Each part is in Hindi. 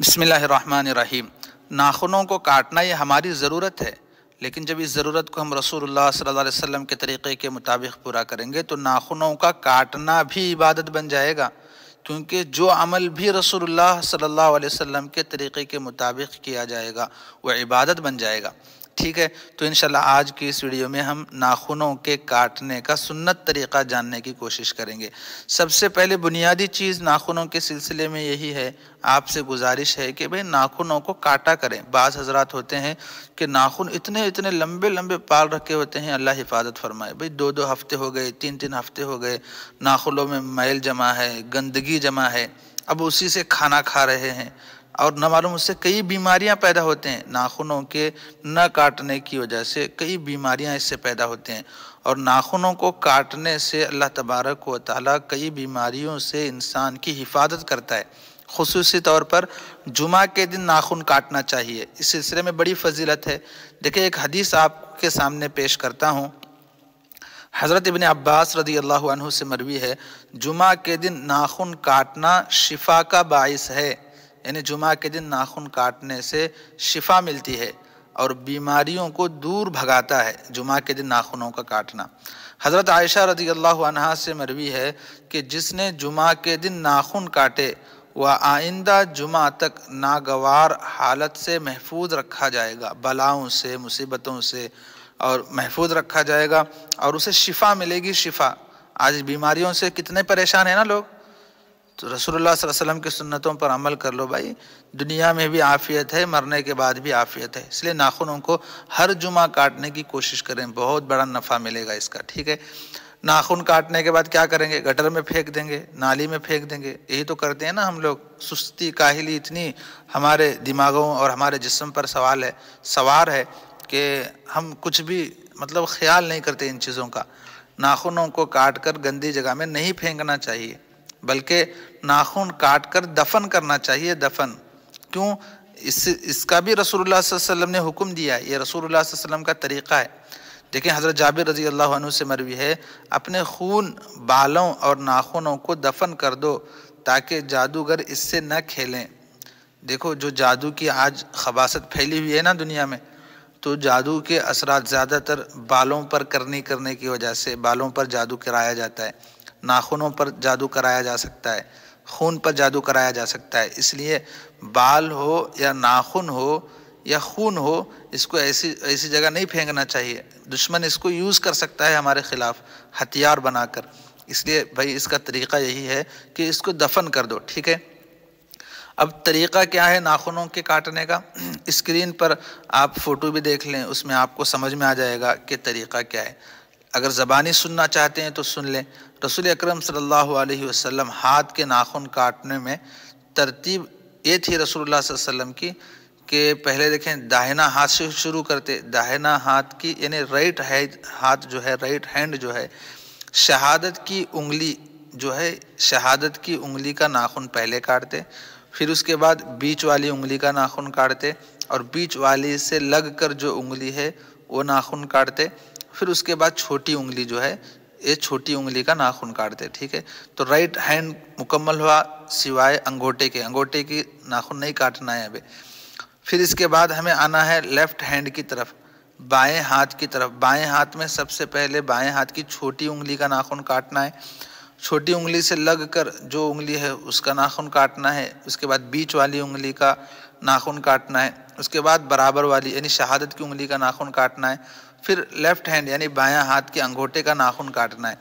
बसमीम नाखूनों को काटना ये हमारी ज़रूरत है लेकिन जब इस ज़रूरत को हम रसूलुल्लाह सल्लल्लाहु अलैहि वसल्लम के तरीक़े के मुताबिक पूरा करेंगे तो नाखूनों का काटना भी इबादत बन जाएगा क्योंकि जो अमल भी रसूलुल्लाह सल्लल्लाहु अलैहि वसल्लम के तरीक़े के मुताबिक किया जाएगा वह इबादत बन जाएगा ठीक है तो इन आज की इस वीडियो में हम नाखूनों के काटने का सुन्नत तरीक़ा जानने की कोशिश करेंगे सबसे पहले बुनियादी चीज़ नाखूनों के सिलसिले में यही है आपसे गुजारिश है कि भाई नाखूनों को काटा करें बाज़ हजरात होते हैं कि नाखून इतने इतने लंबे लंबे पाल रखे होते हैं अल्लाह हिफाजत फरमाए भाई दो दो हफ्ते हो गए तीन तीन हफ्ते हो गए नाखूनों में मैल जमा है गंदगी जमा है अब उसी से खाना खा रहे हैं और न मालूम उससे कई बीमारियां पैदा होते हैं नाखूनों के न काटने की वजह से कई बीमारियां इससे पैदा होते हैं और नाखूनों को काटने से अल्लाह तबारक व ताली कई बीमारियों से इंसान की हिफाजत करता है खसूस तौर पर जुमा के दिन नाखून काटना चाहिए इस सिलसिले में बड़ी फजीलत है देखिए एक हदीस आपके सामने पेश करता हूँ हज़रत इबन अब्बास रदी अल्लाह से मरवी है जुमा के दिन नाखून काटना शिफा का बायस है यानी जुमा के दिन नाखून काटने से शिफा मिलती है और बीमारियों को दूर भगाता है जुमा के दिन नाखूनों का काटना हज़रत आयशा रजी अल्लाह से मरवी है कि जिसने जुमा के दिन नाखून काटे वह आइंदा जुमा तक नागवार हालत से महफूज रखा जाएगा बलाओं से मुसीबतों से और महफूज रखा जाएगा और उसे शिफा मिलेगी शिफा आज बीमारियों से कितने परेशान हैं ना लोग तो रसूलुल्लाह वसल्लम की सुन्नतों पर अमल कर लो भाई दुनिया में भी आफियत है मरने के बाद भी आफियत है इसलिए नाखूनों को हर जुमा काटने की कोशिश करें बहुत बड़ा नफ़ा मिलेगा इसका ठीक है नाखून काटने के बाद क्या करेंगे गटर में फेंक देंगे नाली में फेंक देंगे यही तो करते हैं ना हम लोग सुस्ती काहली इतनी हमारे दिमागों और हमारे जिसम पर सवाल है सवार है कि हम कुछ भी मतलब ख्याल नहीं करते इन चीज़ों का नाखूनों को काट कर गंदी जगह में नहीं फेंकना चाहिए बल्कि नाखून काट कर दफन करना चाहिए दफन क्यों इस इसका भी रसूलुल्लाह वसल्लम ने हुक्म दिया है ये रसूलुल्लाह वसल्लम का तरीक़ा है देखें हज़रत जाबिर रजी अल्लाह से मरवी है अपने खून बालों और नाखूनों को दफन कर दो ताकि जादूगर इससे न खेलें देखो जो जादू की आज खबासत फैली हुई है ना दुनिया में तो जादू के असरा ज़्यादातर बालों पर करनी करने की वजह से बालों पर जादू कराया जाता है नाखूनों पर जादू कराया जा सकता है खून पर जादू कराया जा सकता है इसलिए बाल हो या नाखून हो या खून हो इसको ऐसी ऐसी जगह नहीं फेंकना चाहिए दुश्मन इसको यूज़ कर सकता है हमारे ख़िलाफ़ हथियार बनाकर इसलिए भाई इसका तरीक़ा यही है कि इसको दफन कर दो ठीक है अब तरीक़ा क्या है नाखूनों के काटने का स्क्रीन पर आप फ़ोटो भी देख लें उसमें आपको समझ में आ जाएगा कि तरीक़ा क्या है अगर ज़बानी सुनना चाहते हैं तो सुन लें रसूल अकरम सल्लल्लाहु अलैहि वसल्लम हाथ के नाखून काटने में तरतीब ये थी रसोल्ला वसल्लम की कि पहले देखें दाहिना हाथ से शुरू करते दाहिना हाथ की यानी राइट है हाथ जो है राइट हैंड जो है शहादत की उंगली जो है शहादत की उंगली का नाखून पहले काटते फिर उसके बाद बीच वाली उंगली का नाखून काटते और बीच वाली से लग कर जो उंगली है वो नाखून काटते फिर उसके बाद छोटी उंगली जो है ये छोटी उंगली का नाखून काटते ठीक है तो राइट हैंड मुकम्मल हुआ सिवाय अंगोटे के अंगोटे की नाखून नहीं काटना है अभी फिर इसके बाद हमें आना है लेफ्ट हैंड की तरफ बाएं हाथ की तरफ बाएं हाथ में सबसे पहले बाएं हाथ की छोटी उंगली का नाखून काटना है छोटी उंगली से लग कर जो उंगली है उसका नाखून काटना है उसके बाद बीच वाली उंगली का नाखून काटना है उसके बाद बराबर वाली यानी शहादत की उंगली का नाखून काटना है फिर लेफ्ट हैंड यानी बायां हाथ के अंगूठे का नाखून काटना है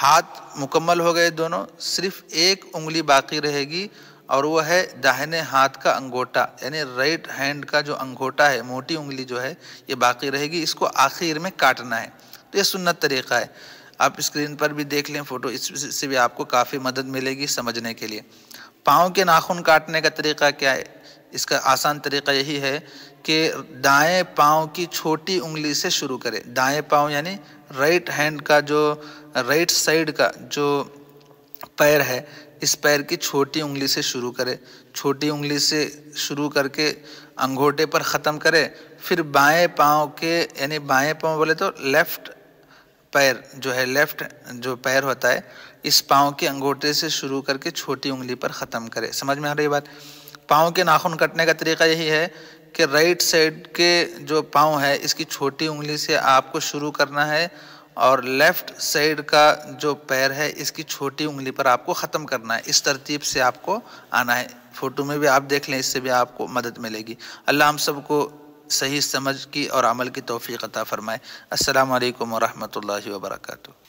हाथ मुकम्मल हो गए दोनों सिर्फ एक उंगली बाकी रहेगी और वह है दाहिने हाथ का अंगूठा यानी राइट हैंड का जो अंगूठा है मोटी उंगली जो है ये बाकी रहेगी इसको आखिर में काटना है तो ये सुन्नत तरीक़ा है आप स्क्रीन पर भी देख लें फ़ोटो इससे भी आपको काफ़ी मदद मिलेगी समझने के लिए पाँव के नाखून काटने का तरीका क्या है इसका आसान तरीका यही है कि दाएं पाँव की छोटी उंगली से शुरू करें दाएं पाँव यानी राइट हैंड का जो राइट साइड का जो पैर है इस पैर की छोटी उंगली से शुरू करें छोटी उंगली से शुरू करके अंगूठे पर ख़त्म करें फिर बाएं पाँव के यानी बाएं पाँव बोले तो लेफ़्ट पैर जो है लेफ़्ट जो पैर होता है इस पाँव के अंगूठे से शुरू करके छोटी उंगली पर ख़त्म करें समझ में आ रही बात पाँव के नाखून कटने का तरीका यही है कि राइट साइड के जो पाँव है इसकी छोटी उंगली से आपको शुरू करना है और लेफ़्ट साइड का जो पैर है इसकी छोटी उंगली पर आपको ख़त्म करना है इस तरतीब से आपको आना है फ़ोटो में भी आप देख लें इससे भी आपको मदद मिलेगी अल्लाह हम सबको सही समझ की और अमल की तोफ़ी अता फ़रमाए असल वरहमल वर्का